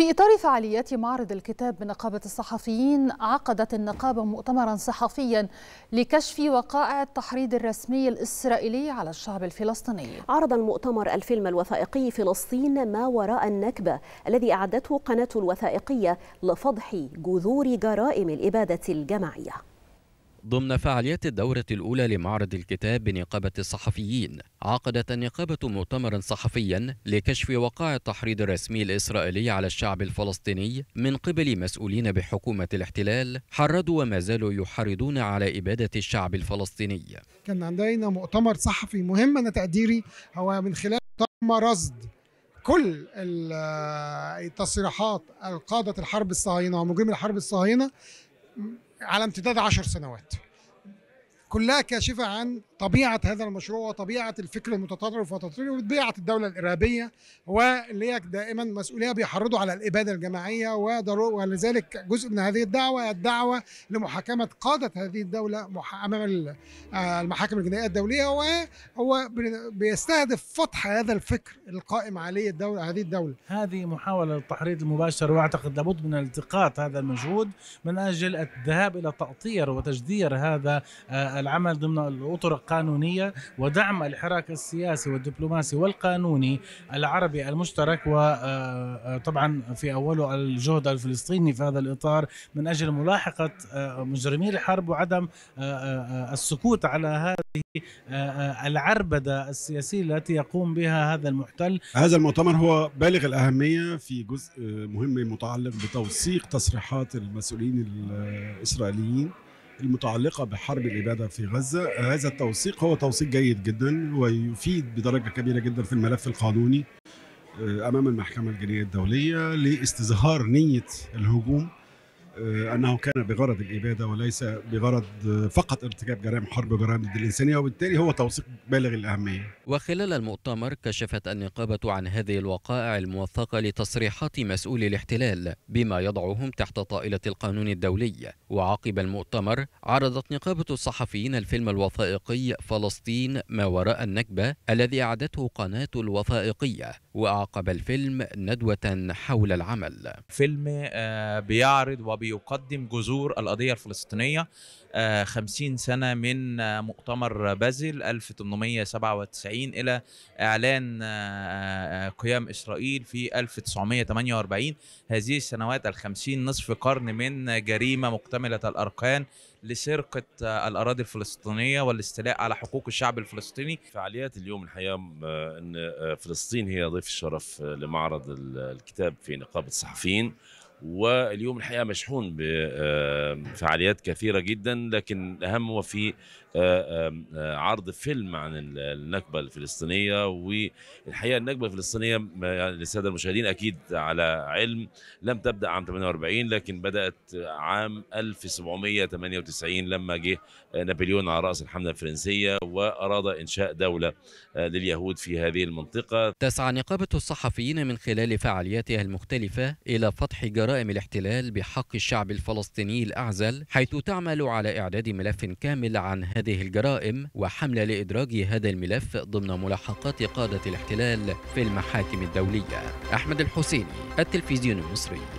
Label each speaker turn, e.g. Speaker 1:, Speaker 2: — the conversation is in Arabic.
Speaker 1: في إطار فعاليات معرض الكتاب بنقابة الصحفيين عقدت النقابة مؤتمرا صحفيا لكشف وقائع التحريض الرسمي الإسرائيلي على الشعب
Speaker 2: الفلسطيني
Speaker 1: عرض المؤتمر الفيلم الوثائقي فلسطين ما وراء النكبة الذي أعدته قناة الوثائقية لفضح جذور جرائم الإبادة الجماعية
Speaker 3: ضمن فعاليات الدورة الأولى لمعرض الكتاب بنقابة الصحفيين عقدت النقابة مؤتمرا صحفيا لكشف وقائع التحريض الرسمي الإسرائيلي على الشعب الفلسطيني من قبل مسؤولين بحكومة الاحتلال حرضوا وما زالوا يحرضون على إبادة الشعب الفلسطيني
Speaker 1: كان عندنا مؤتمر صحفي مهم أنا تقديري هو من خلال تم رصد كل التصريحات آه، القادة الحرب الصهاينة ومجرمي الحرب الصهاينة على امتداد عشر سنوات كلها كاشفة عن طبيعه هذا المشروع وطبيعه الفكر المتطرف وطبيعه الدوله الارهابيه واللي هي دائما مسؤوليه بيحرضوا على الاباده الجماعيه ولذلك جزء من هذه الدعوه الدعوه لمحاكمه قاده هذه الدوله امام آه، المحاكم الجنائيه الدوليه وهو
Speaker 2: بيستهدف فتح هذا الفكر القائم عليه الدوله هذه الدوله هذه محاوله للتحريض المباشر واعتقد لابد من التقاط هذا المجهود من اجل الذهاب الى تأطير وتجدير هذا آه، العمل ضمن الاطرق القانونية ودعم الحراك السياسي والدبلوماسي والقانوني العربي المشترك وطبعا آه، آه، في أوله الجهد الفلسطيني في هذا الإطار من أجل ملاحقة آه، مجرمي الحرب وعدم السكوت على هذه العربدة السياسية التي يقوم بها هذا المحتل هذا
Speaker 4: المؤتمر هو بالغ الأهمية في جزء مهم متعلق بتوثيق تصريحات المسؤولين الإسرائيليين المتعلقة بحرب الإبادة في غزة هذا التوثيق هو توثيق جيد جدا ويفيد بدرجة كبيرة جدا في الملف القانوني آه، أمام المحكمة الجنائية الدولية لاستظهار نية الهجوم آه، انه كان بغرض الاباده وليس بغرض آه، فقط ارتكاب جرائم حرب وجرائم ضد الانسانيه وبالتالي هو توثيق بالغ الاهميه.
Speaker 3: وخلال المؤتمر كشفت النقابه عن هذه الوقائع الموثقه لتصريحات مسؤولي الاحتلال بما يضعهم تحت طائله القانون الدولي وعقب المؤتمر عرضت نقابه الصحفيين الفيلم الوثائقي فلسطين ما وراء النكبه الذي اعدته قناه الوثائقيه واعقب الفيلم ندوه حول العمل. فيلم آه، بيعرض وبي بيقدم جذور القضية الفلسطينية
Speaker 5: 50 آه، سنة من آه، مؤتمر بازل 1897 إلى إعلان آه، قيام إسرائيل في 1948 هذه السنوات الخمسين نصف قرن من جريمة مكتملة الأركان لسرقة الأراضي الفلسطينية والاستيلاء على حقوق الشعب الفلسطيني فعاليات اليوم الحقيقة أن فلسطين هي ضيف الشرف لمعرض الكتاب في نقابة الصحفيين واليوم الحقيقه مشحون بفعاليات كثيره جدا لكن الاهم هو في آه، آه، عرض فيلم عن النكبه الفلسطينيه والحقيقه النكبه الفلسطينيه يعني للساده المشاهدين اكيد على علم لم تبدا عام 48 لكن بدات عام 1798 لما جه آه، نابليون على راس الحمله الفرنسيه واراد انشاء دوله
Speaker 3: لليهود في هذه المنطقه تسعى نقابه الصحفيين من خلال فعالياتها المختلفه الى فتح جرائم جرائم الاحتلال بحق الشعب الفلسطيني الأعزل حيث تعمل على إعداد ملف كامل عن هذه الجرائم وحملة لإدراج هذا الملف ضمن ملاحقات قادة الاحتلال في المحاكم الدولية أحمد الحسيني التلفزيون المصري